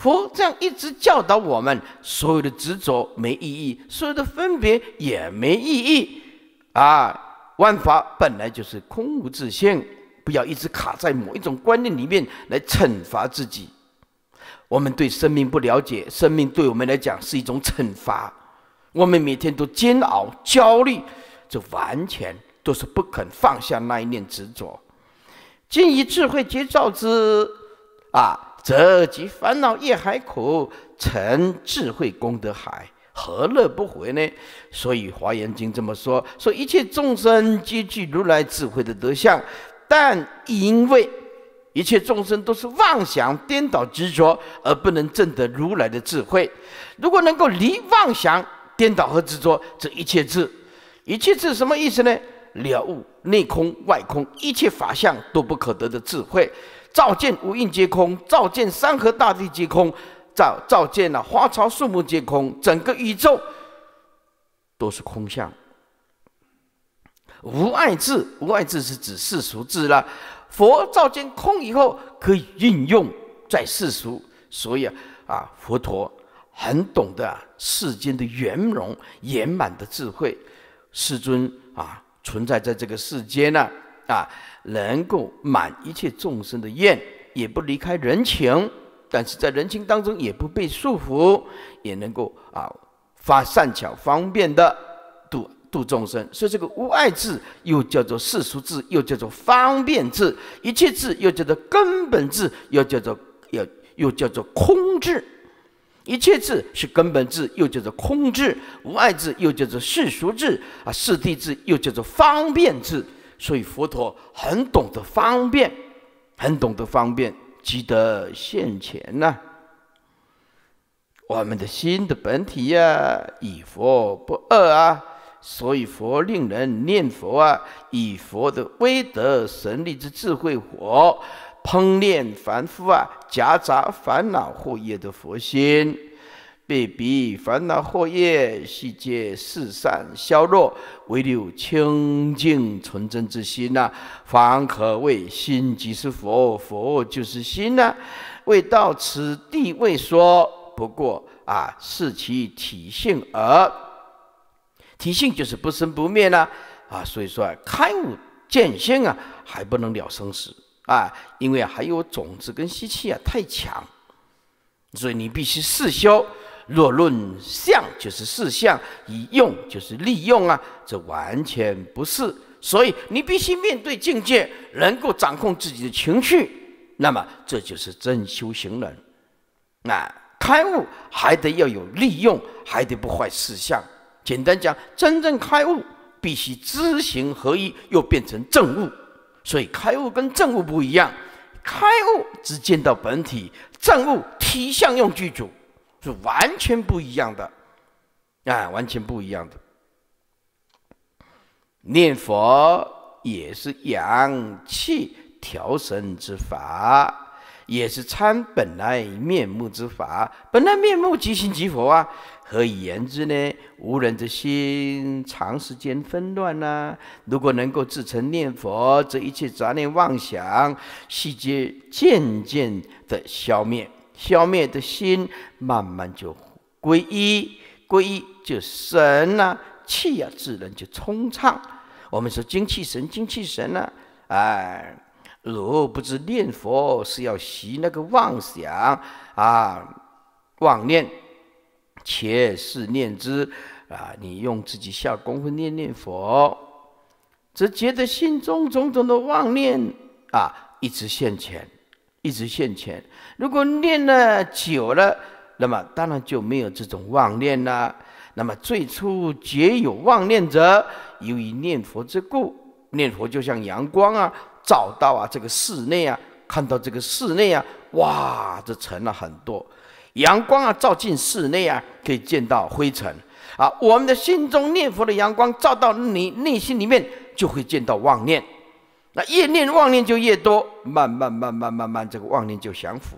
佛这样一直教导我们：所有的执着没意义，所有的分别也没意义。啊，万法本来就是空无自性，不要一直卡在某一种观念里面来惩罚自己。我们对生命不了解，生命对我们来讲是一种惩罚。我们每天都煎熬、焦虑，这完全都是不肯放下那一念执着。今以智慧揭照之，啊！则即烦恼业海苦，成智慧功德海，何乐不为呢？所以《华严经》这么说：说一切众生皆具如来智慧的德相，但因为一切众生都是妄想、颠倒、执着，而不能证得如来的智慧。如果能够离妄想、颠倒和执着，则一切智。一切智什么意思呢？了悟内空、外空，一切法相都不可得的智慧。照见五蕴皆空，照见山河大地皆空，照照见了花草树木皆空，整个宇宙都是空相。无爱智，无爱智是指世俗智了。佛照见空以后，可以运用在世俗，所以啊，佛陀很懂得世间的圆融圆满的智慧。世尊啊，存在在这个世间啊。啊，能够满一切众生的愿，也不离开人情，但是在人情当中也不被束缚，也能够啊发善巧方便的度度众生。所以这个无碍智又叫做世俗智，又叫做方便智，一切智又叫做根本智，又叫做又又叫做空智。一切智是根本智，又叫做空智；无碍智又叫做世俗智，啊，四谛智又叫做方便智。所以佛陀很懂得方便，很懂得方便积德现前呐。我们的心的本体呀，以佛不二啊，所以佛令人念佛啊，以佛的威德神力之智慧火烹炼凡夫啊，夹杂烦恼惑业的佛心。被逼烦恼惑业悉皆四散消落，唯留清净纯真之心呐。方可谓心即是佛，佛就是心呐。未到此地未说，不过啊，是其体性而体性就是不生不灭呐啊。所以说啊、开悟见性啊，还不能了生死啊，因为还有种子跟习气啊太强，所以你必须四修。若论相就是事相，一用就是利用啊，这完全不是。所以你必须面对境界，能够掌控自己的情绪，那么这就是真修行人。那开悟还得要有利用，还得不坏事相。简单讲，真正开悟必须知行合一，又变成正悟。所以开悟跟正悟不一样，开悟只见到本体，正悟体相用具足。是完全不一样的，啊，完全不一样的。念佛也是养气调神之法，也是参本来面目之法。本来面目即心即佛啊，何以言之呢？无人之心，长时间纷乱呐。如果能够自成念佛，这一切杂念妄想，细节渐渐的消灭。消灭的心慢慢就归一，归一就神啊气啊自然就通畅。我们说精气神，精气神啊，哎，如不知念佛是要习那个妄想啊妄念，且是念之啊，你用自己下功夫念念佛，只觉得心中种种的妄念啊，一直现前。一直现前。如果念了久了，那么当然就没有这种妄念了。那么最初皆有妄念者，由于念佛之故，念佛就像阳光啊，照到啊这个室内啊，看到这个室内啊，哇，这尘了很多。阳光啊照进室内啊，可以见到灰尘。啊，我们的心中念佛的阳光照到你内心里面，就会见到妄念。那越念妄念就越多，慢慢慢慢慢慢，这个妄念就降伏。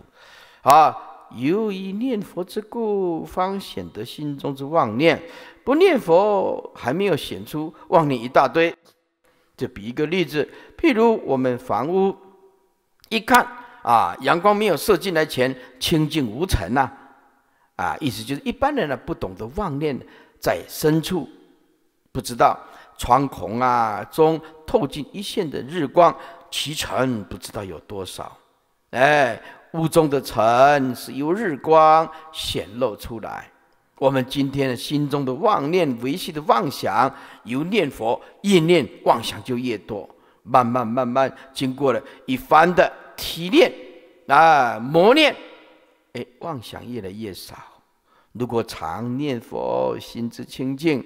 啊，由于念佛之故，方显得心中之妄念；不念佛，还没有显出妄念一大堆。就比一个例子，譬如我们房屋，一看啊，阳光没有射进来前，清净无尘呐。啊，意思就是一般人呢，不懂得妄念在深处，不知道。窗孔啊中透进一线的日光，其尘不知道有多少。哎，屋中的尘是由日光显露出来。我们今天心中的妄念、维系的妄想，由念佛越念妄想就越多。慢慢慢慢，经过了一番的提炼啊磨练，哎，妄想越来越少。如果常念佛，心之清净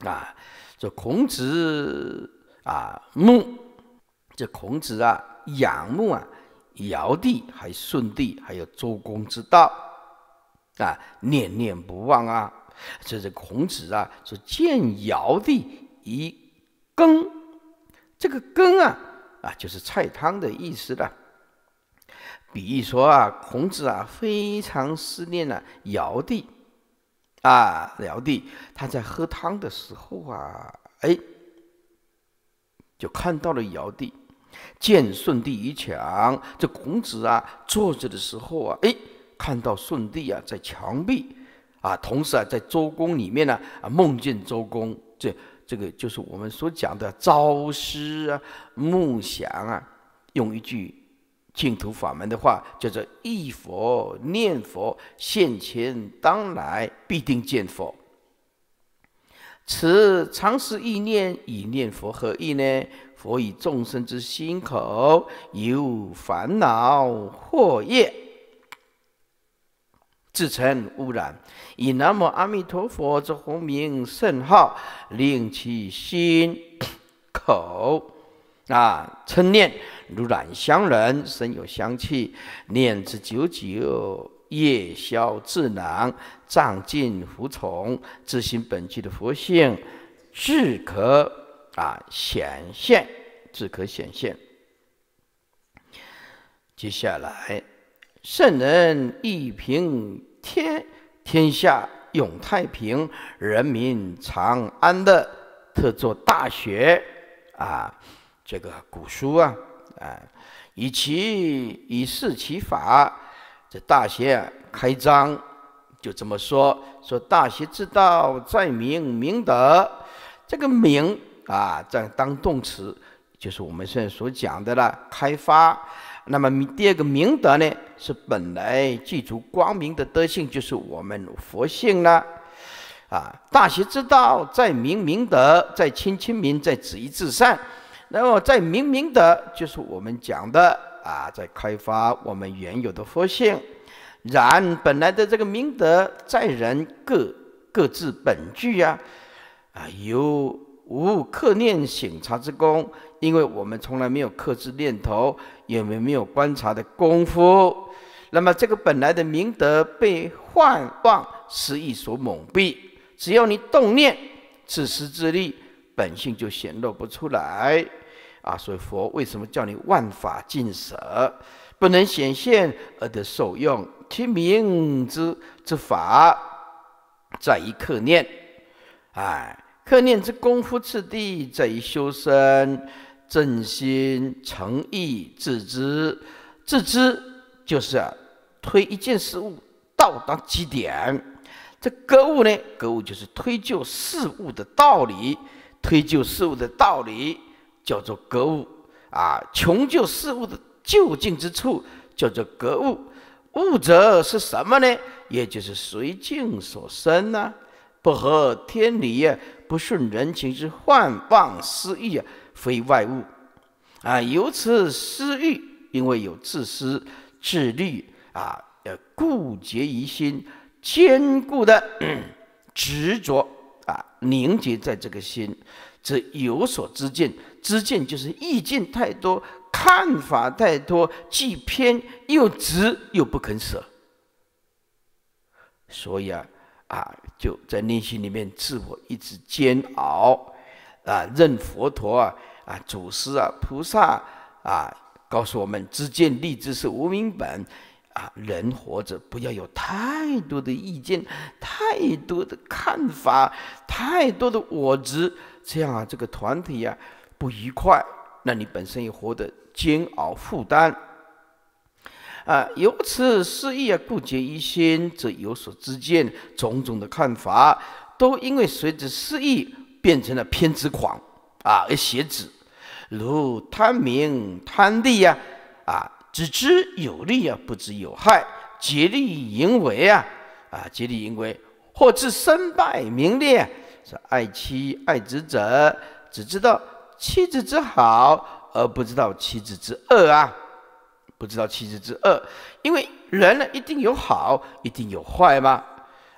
啊。这孔子啊，慕这孔子啊，仰慕啊尧帝、还舜帝，还有周公之道啊，念念不忘啊。这是孔子啊，说见尧帝一羹，这个羹啊，啊就是菜汤的意思了。比喻说啊，孔子啊非常思念啊、尧帝。啊，尧帝他在喝汤的时候啊，哎，就看到了尧帝；见舜帝于墙，这孔子啊坐着的时候啊，哎，看到舜帝啊在墙壁啊，同时啊在周公里面呢啊梦见周公，这这个就是我们所讲的朝思啊，暮想啊，用一句。净土法门的话，叫做忆佛念佛，现前当来必定见佛。此常时意念以念佛何意呢？佛以众生之心口有烦恼惑业，自成污染，以南无阿弥陀佛这宏名圣号，令其心口。啊！晨念如染香人，身有香气；念之久久，夜消自囊，藏尽福从。自心本具的佛性，自可啊显现，自可显现。接下来，圣人一平天天下，永太平，人民长安乐，特作大学啊。这个古书啊，啊，以其以示其法。这大学开章就这么说：说大学之道，在明明德。这个明啊，在当动词，就是我们现在所讲的了，开发。那么第二个明德呢，是本来具足光明的德性，就是我们佛性了。啊，大学之道，在明明德，在亲亲民，在止于至善。那么在明明德，就是我们讲的啊，在开发我们原有的佛性。然本来的这个明德，在人各各自本具呀，啊，有无克念省察之功？因为我们从来没有克制念头，也没没有观察的功夫。那么这个本来的明德被幻妄失意所蒙蔽。只要你动念自私自利，本性就显露不出来。啊，所以佛为什么叫你万法尽舍，不能显现而得受用？其名之之法，在于克念。哎，克念之功夫次第，在于修身、正心、诚意、自知。自知就是推一件事物到达极点。这格物呢？格物就是推就事物的道理，推就事物的道理。叫做格物啊，穷就事物的究竟之处，叫做格物。物者是什么呢？也就是随境所生呢，不合天理啊，不顺人情之幻妄私欲啊，非外物啊。由此私欲，因为有自私自利啊，呃固结于心，坚固的 执着啊，凝结在这个心，则有所知见。知见就是意见太多，看法太多，既偏又直，又不肯舍，所以啊，啊就在内心里面自我一直煎熬，啊，任佛陀啊啊祖师啊菩萨啊告诉我们：知见立志是无明本，啊，人活着不要有太多的意见，太多的看法，太多的我执，这样啊，这个团体啊。不愉快，那你本身也活得煎熬、负担。啊，由此失意啊，不结于心，则有所知见，种种的看法都因为随着失意变成了偏执狂啊而写纸，如贪名贪利呀，啊，只知有利啊，不知有害，竭力营为啊，啊，竭力营为，或致身败名裂，是爱妻爱子者只知道。妻子之好，而不知道妻子之恶啊，不知道妻子之恶，因为人呢一定有好，一定有坏嘛，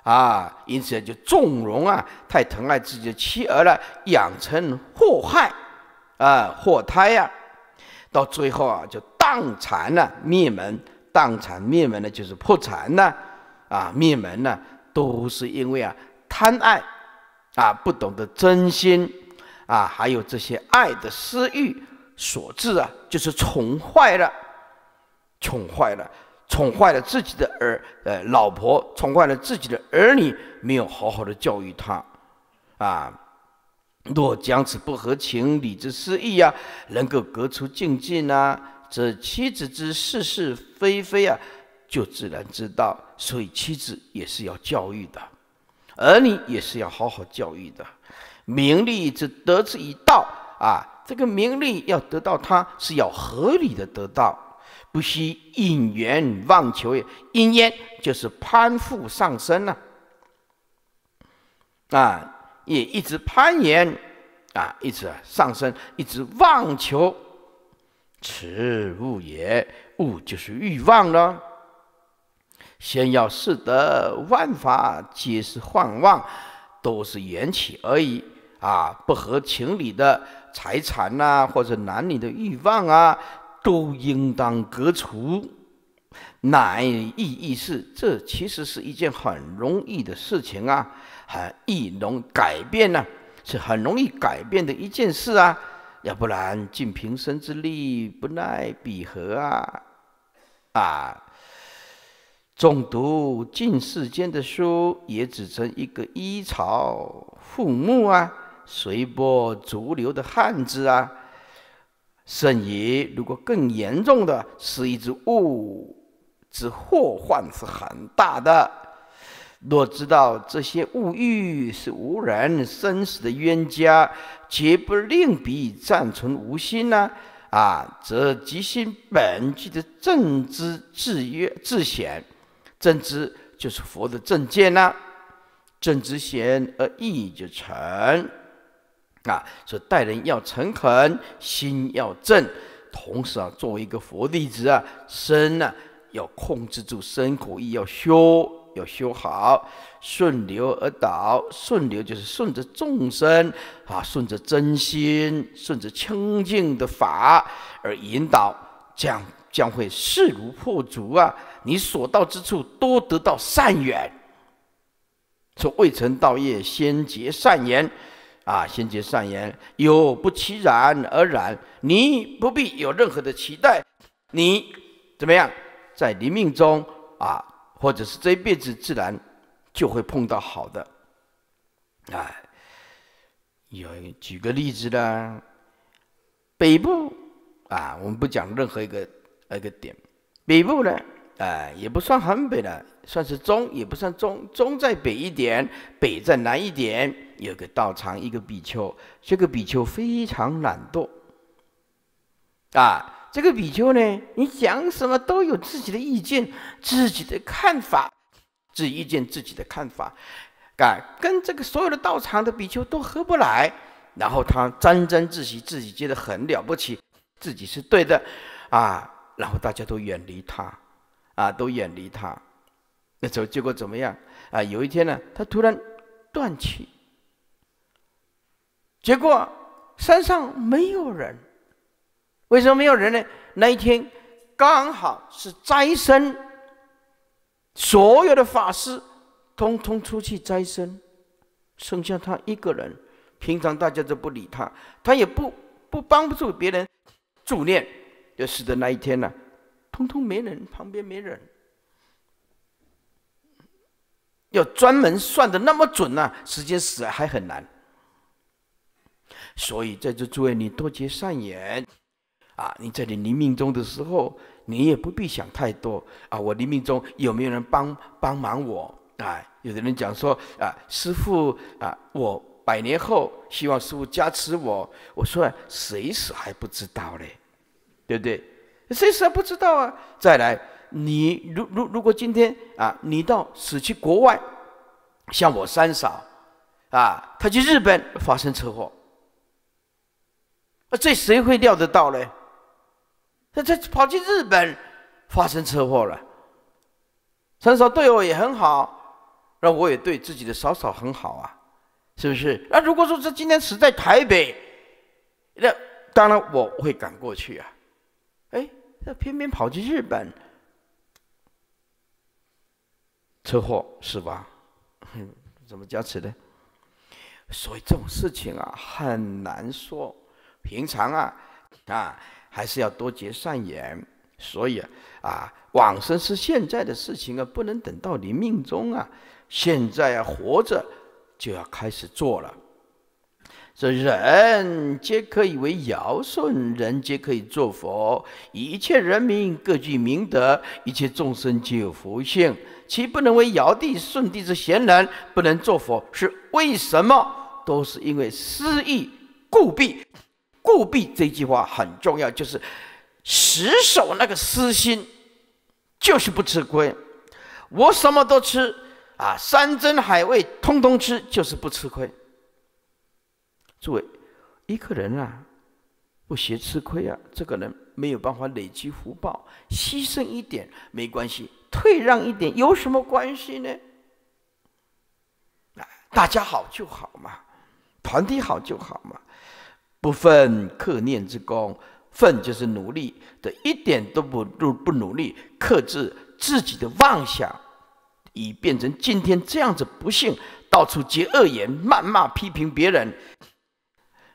啊，因此就纵容啊，太疼爱自己的妻儿了，养成祸害，啊祸胎啊，到最后啊就荡产呢，灭门，荡产灭门呢就是破产呢，啊灭门呢，都是因为啊贪爱，啊不懂得真心。啊，还有这些爱的私欲所致啊，就是宠坏了，宠坏了，宠坏了自己的儿呃老婆，宠坏了自己的儿女，没有好好的教育他，啊，若将此不合情理之私欲呀，能够革除禁忌呢，则妻子之是是非非啊，就自然知道，所以妻子也是要教育的，儿女也是要好好教育的。名利之得之以道啊，这个名利要得到它是要合理的得到，不惜因缘妄求也，因缘就是攀附上升了，啊，也一直攀援啊，一直上升，一直妄求此物也，物就是欲望了。先要识得万法皆是幻妄，都是缘起而已。啊，不合情理的财产呐，或者男女的欲望啊，都应当革除。乃易易事？这其实是一件很容易的事情啊，很易能改变呢，是很容易改变的一件事啊。要不然尽平生之力，不奈彼何啊！啊，中读尽世间的书，也只成一个衣草父母啊。随波逐流的汉子啊，甚于如果更严重的是一只物之祸患是很大的。若知道这些物欲是无人生死的冤家，绝不令彼暂存无心呢？啊，则即心本具的正知自约自显，正知就是佛的正见呐。正知显而意就成。啊，所以待人要诚恳，心要正。同时啊，作为一个佛弟子啊，身呢要控制住身口意，要修，要修好，顺流而导。顺流就是顺着众生啊，顺着真心，顺着清净的法而引导，这样将会势如破竹啊！你所到之处，多得到善缘。从未成道业，先结善缘。啊，先结善缘，有不其然而然，你不必有任何的期待，你怎么样，在你命中啊，或者是这一辈子自然就会碰到好的，哎，有举个例子啦，北部啊，我们不讲任何一个一个点，北部呢，哎，也不算很北的。算是中也不算中，中在北一点，北在南一点。有个道场，一个比丘，这个比丘非常懒惰。啊，这个比丘呢，你讲什么都有自己的意见、自己的看法，自己意见自己的看法，啊，跟这个所有的道场的比丘都合不来。然后他沾沾自喜，自己觉得很了不起，自己是对的，啊，然后大家都远离他，啊，都远离他。那候结果怎么样？啊，有一天呢，他突然断气。结果山上没有人，为什么没有人呢？那一天刚好是斋僧，所有的法师通通出去斋僧，剩下他一个人。平常大家都不理他，他也不不帮不住别人助念。就死的那一天呢，通通没人，旁边没人。要专门算的那么准呢？时间死还很难。所以在这祝愿你多结善缘，啊，你在你临命中的时候，你也不必想太多啊。我临命中有没有人帮帮忙我？啊，有的人讲说啊，师傅啊，我百年后希望师傅加持我。我说谁死还不知道嘞，对不对？谁死还不知道啊？再来。你如如如果今天啊，你到死去国外，像我三嫂啊，她去日本发生车祸，这谁会料得到呢？她她跑去日本发生车祸了。三嫂对我也很好，那我也对自己的嫂嫂很好啊，是不是？那如果说这今天死在台北，那当然我会赶过去啊。哎，那偏偏跑去日本。车祸是吧？怎么加持的？所以这种事情啊，很难说。平常啊，啊，还是要多结善缘。所以啊，啊，往生是现在的事情啊，不能等到你命中啊。现在啊活着就要开始做了。这人皆可以为尧舜，人皆可以做佛。一切人民各具明德，一切众生皆有佛性。其不能为尧帝、舜帝之贤人，不能做佛，是为什么？都是因为失意故弊。故弊这句话很重要，就是死守那个私心，就是不吃亏。我什么都吃啊，山珍海味通通吃，就是不吃亏。作为一个人啊，不学吃亏啊，这个人没有办法累积福报。牺牲一点没关系，退让一点有什么关系呢？啊，大家好就好嘛，团体好就好嘛。不分克念之功，分就是努力的，一点都不不不努力，克制自己的妄想，已变成今天这样子不幸，到处结恶言，谩骂批评别人。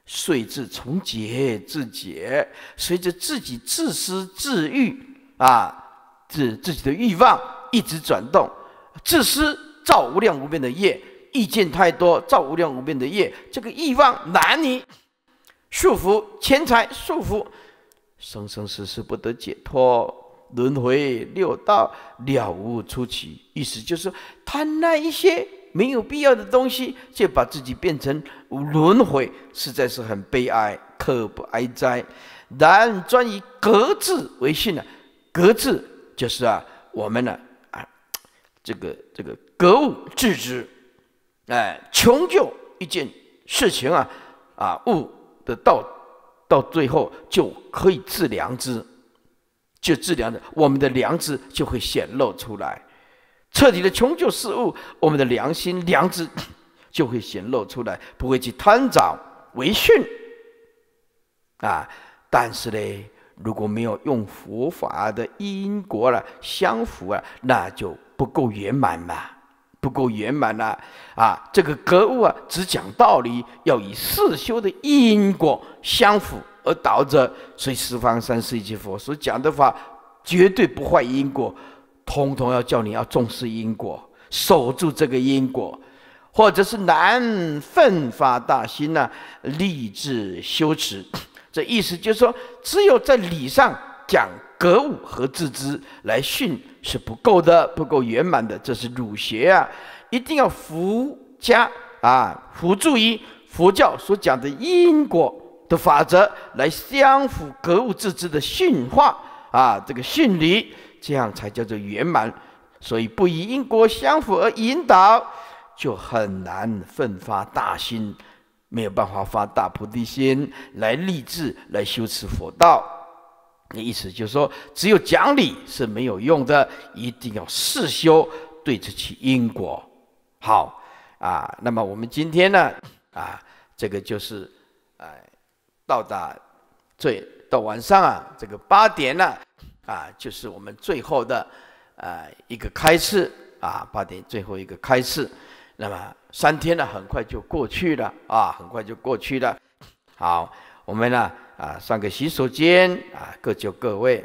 随之从解自结，随着自己自私自欲啊，自自己的欲望一直转动，自私造无量无边的业，意见太多造无量无边的业，这个欲望难你束缚，钱财束缚，生生死死不得解脱，轮回六道了无出奇，意思就是贪那一些。没有必要的东西，就把自己变成轮回，实在是很悲哀，刻不哀哉？然专以格字为训呢？格字就是啊，我们呢啊，这个这个格物致知，哎，穷究一件事情啊，啊，物的到到最后就可以致良知，就致良的，我们的良知就会显露出来。彻底的穷究事物，我们的良心良知就会显露出来，不会去贪赃为训啊。但是呢，如果没有用佛法的因果了相符啊，那就不够圆满嘛，不够圆满了啊。这个格物啊，只讲道理，要以四修的因果相符，而导者以十方三世一切佛所讲的法，绝对不坏因果。通通要叫你要重视因果，守住这个因果，或者是难奋发大心呢，立志修持。这意思就是说，只有在理上讲格物和致知来训是不够的，不够圆满的。这是儒学啊，一定要服家啊，辅助于佛教所讲的因果的法则来相互格物致知的训化啊，这个训理。这样才叫做圆满，所以不以因果相符而引导，就很难奋发大心，没有办法发大菩提心来立志来修持佛道。那意思就是说，只有讲理是没有用的，一定要实修，对得起因果。好啊，那么我们今天呢，啊，这个就是，哎，到达最到晚上啊，这个八点了。啊，就是我们最后的啊一个开示啊，八点最后一个开示。那么三天呢，很快就过去了啊，很快就过去了。好，我们呢啊上个洗手间啊，各就各位。